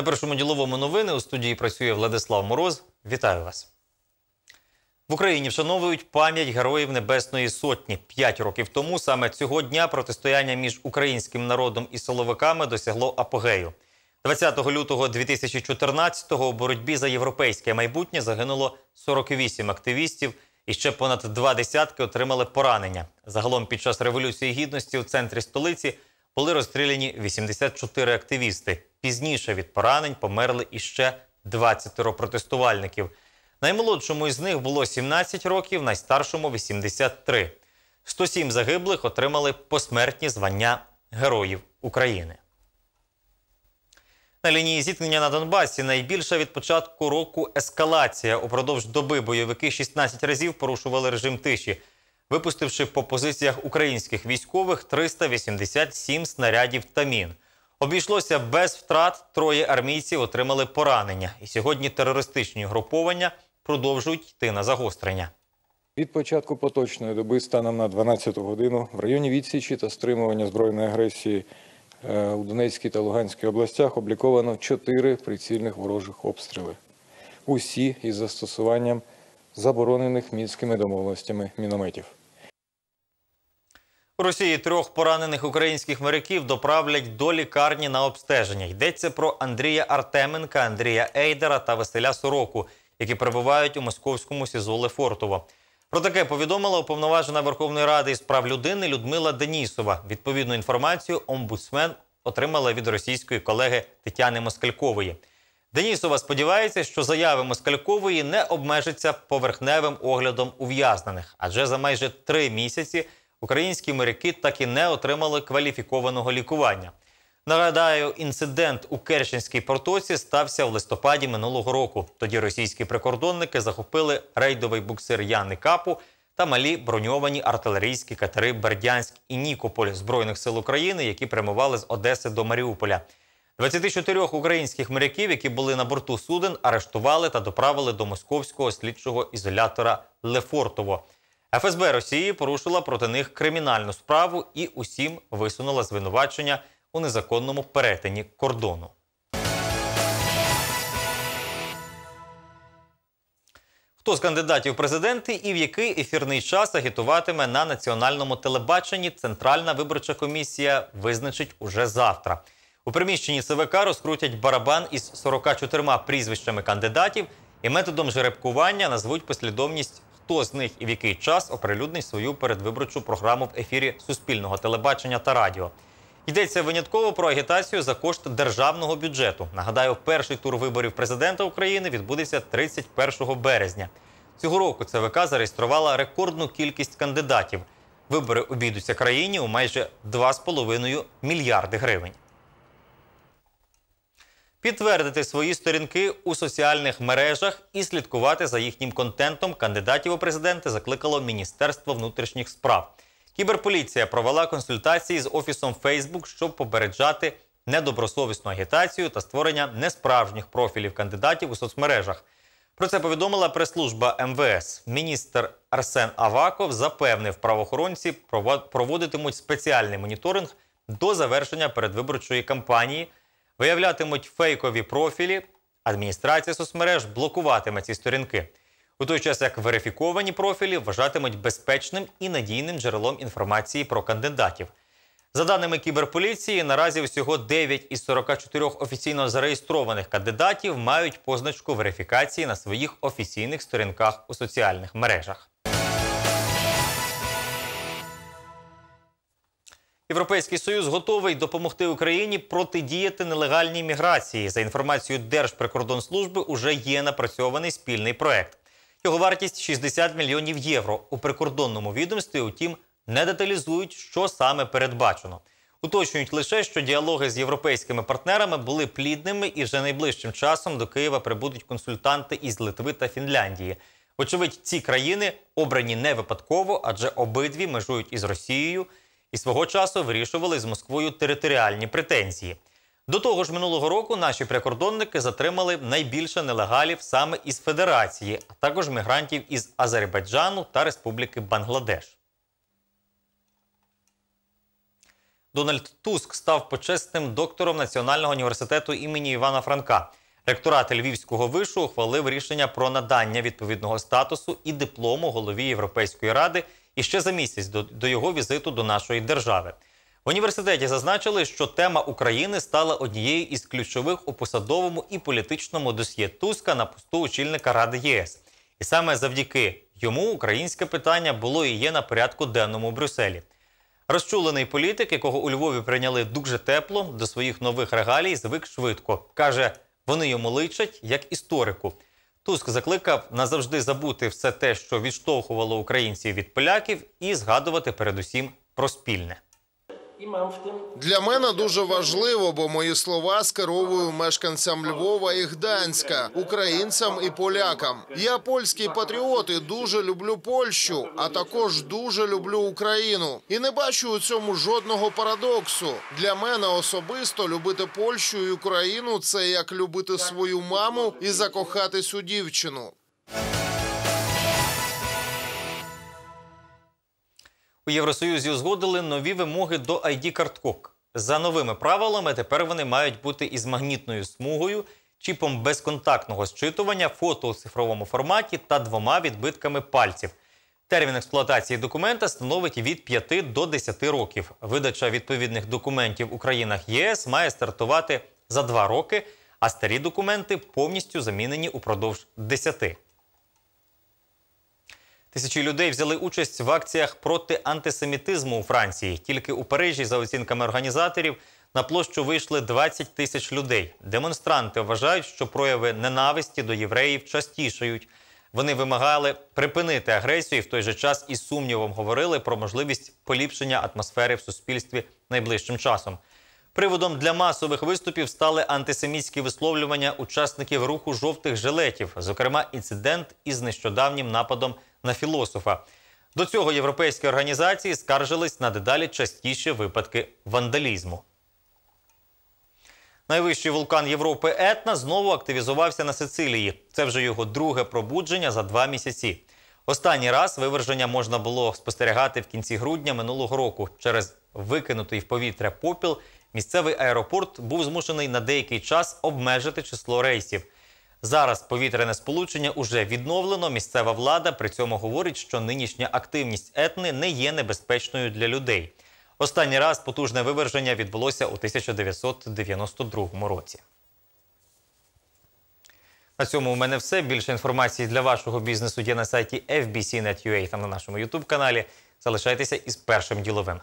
На першому діловому новини у студії працює Владислав Мороз. Вітаю вас. В Україні вшановують пам'ять героїв Небесної Сотні. П'ять років тому саме цього дня протистояння між українським народом і силовиками досягло апогею. 20 лютого 2014-го у боротьбі за європейське майбутнє загинуло 48 активістів, і ще понад два десятки отримали поранення. Загалом під час революції гідності у центрі столиці були розстріляні 84 активісти. Пізніше від поранень померли іще 20 протестувальників. Наймолодшому із них було 17 років, найстаршому 83. 107 загиблих отримали посмертні звання Героїв України. На лінії зіткнення на Донбасі найбільша від початку року ескалація. Упродовж доби бойовики 16 разів порушували режим тиші випустивши по позиціях українських військових 387 снарядів та мін. Обійшлося без втрат. Троє армійців отримали поранення, і сьогодні терористичні груповання продовжують йти на загострення. Від початку поточної доби станом на 12 годину в районі відсічі та стримування збройної агресії е, у Донецькій та Луганській областях обліковано чотири прицільних ворожих обстріли. Усі із застосуванням заборонених мінськими домовленостями мінометів. У Росії трьох поранених українських моряків доправлять до лікарні на обстеження. Йдеться про Андрія Артеменка, Андрія Ейдера та Василя Сороку, які перебувають у московському СІЗО Лефортово. Про таке повідомила уповноважена Верховної Ради із прав людини Людмила Денісова. Відповідну інформацію омбудсмен отримала від російської колеги Тетяни Москалькової. Денісова сподівається, що заяви Москалькової не обмежаться поверхневим оглядом ув'язнених, адже за майже три місяці українські моряки так і не отримали кваліфікованого лікування. Нагадаю, інцидент у Керченській портоці стався в листопаді минулого року. Тоді російські прикордонники захопили рейдовий буксир Яни Капу та малі броньовані артилерійські катери Бердянськ і Нікополь збройних сил України, які прямували з Одеси до Маріуполя. 24 українських моряків, які були на борту суден, арештували та доправили до московського слідчого ізолятора Лефортово. ФСБ Росії порушила проти них кримінальну справу і усім висунула звинувачення у незаконному перетині кордону. Хто з кандидатів президенти і в який ефірний час агітуватиме на національному телебаченні? Центральна виборча комісія визначить уже завтра. У приміщенні ЦВК розкрутять барабан із 44 прізвищами кандидатів і методом жеребкування назвуть послідовність, хто з них і в який час оприлюднить свою передвиборчу програму в ефірі суспільного телебачення та радіо. Йдеться винятково про агітацію за кошт державного бюджету. Нагадаю, перший тур виборів президента України відбудеться 31 березня. Цього року ЦВК зареєструвала рекордну кількість кандидатів. Вибори обійдуться країні у майже 2,5 мільярди гривень підтвердити свої сторінки у соціальних мережах і слідкувати за їхнім контентом кандидатів у президенти закликало Міністерство внутрішніх справ. Кіберполіція провела консультації з офісом Facebook, щоб попереджати недобросовісну агітацію та створення несправжніх профілів кандидатів у соцмережах. Про це повідомила прес-служба МВС. Міністр Арсен Аваков запевнив, правоохоронці проводитимуть спеціальний моніторинг до завершення передвиборчої кампанії виявлятимуть фейкові профілі. Адміністрація соцмереж блокуватиме ці сторінки. У той час як верифіковані профілі вважатимуть безпечним і надійним джерелом інформації про кандидатів. За даними кіберполіції, наразі всього 9 із 44 офіційно зареєстрованих кандидатів мають позначку верифікації на своїх офіційних сторінках у соціальних мережах. Європейський союз готовий допомогти Україні протидіяти нелегальній міграції. За інформацією Держприкордонслужби, уже є напрацьований спільний проект. Його вартість 60 мільйонів євро. У прикордонному відомстві, утім, не деталізують, що саме передбачено. Уточнюють лише, що діалоги з європейськими партнерами були плідними, і вже найближчим часом до Києва прибудуть консультанти із Литви та Фінляндії. Вочевидь, ці країни обрані не випадково, адже обидві межують із Росією і свого часу вирішували з Москвою територіальні претензії. До того ж, минулого року наші прикордонники затримали найбільше нелегалів саме із Федерації, а також мігрантів із Азербайджану та Республіки Бангладеш. Дональд Туск став почесним доктором Національного університету імені Івана Франка. Ректорат Львівського вишу ухвалив рішення про надання відповідного статусу і диплому голові Європейської ради і ще за місяць до, до його візиту до нашої держави. В університеті зазначили, що тема України стала однією із ключових у посадовому і політичному досьє Туска на посту очільника Ради ЄС, і саме завдяки йому українське питання було і є на порядку денному у Брюсселі. Розчулений політик, якого у Львові прийняли дуже тепло, до своїх нових регалій звик швидко. каже, вони йому личать як історику. Туск закликав назавжди забути все те, що відштовхувало українців від поляків, і згадувати передусім про спільне. Для мене дуже важливо, бо мої слова скеровую мешканцям Львова і Гданська, українцям і полякам. Я польський патріот і дуже люблю Польщу, а також дуже люблю Україну. І не бачу у цьому жодного парадоксу. Для мене особисто любити Польщу і Україну це як любити свою маму і закохатись у дівчину. У Євросоюзі узгодили нові вимоги до id карток. За новими правилами тепер вони мають бути із магнітною смугою, чіпом безконтактного зчитування, фото у цифровому форматі та двома відбитками пальців. Термін експлуатації документа становить від 5 до 10 років. Видача відповідних документів у країнах ЄС має стартувати за 2 роки, а старі документи повністю замінені упродовж 10. Тисячі людей взяли участь в акціях проти антисемітизму у Франції. Тільки у Парижі, за оцінками організаторів, на площу вийшли 20 тисяч людей. Демонстранти вважають, що прояви ненависті до євреїв частішають. Вони вимагали припинити агресію і в той же час із сумнівом говорили про можливість поліпшення атмосфери в суспільстві найближчим часом. Приводом для масових виступів стали антисемітські висловлювання учасників руху жовтих жилетів, зокрема інцидент із нещодавнім нападом на філософа. До цього європейські організації скаржились на дедалі частіші випадки вандалізму. Найвищий вулкан Європи Етна знову активізувався на Сицилії. Це вже його друге пробудження за два місяці. Останній раз виверження можна було спостерігати в кінці грудня минулого року. Через викинутий в повітря попіл місцевий аеропорт був змушений на деякий час обмежити число рейсів. Зараз повітряне сполучення уже відновлено. Місцева влада при цьому говорить, що нинішня активність етни не є небезпечною для людей. Останній раз потужне виверження відбулося у 1992 році. На цьому у мене все. Більше інформації для вашого бізнесу є на сайті fbc.net.ua та на нашому youtube каналі Залишайтеся із першим діловим.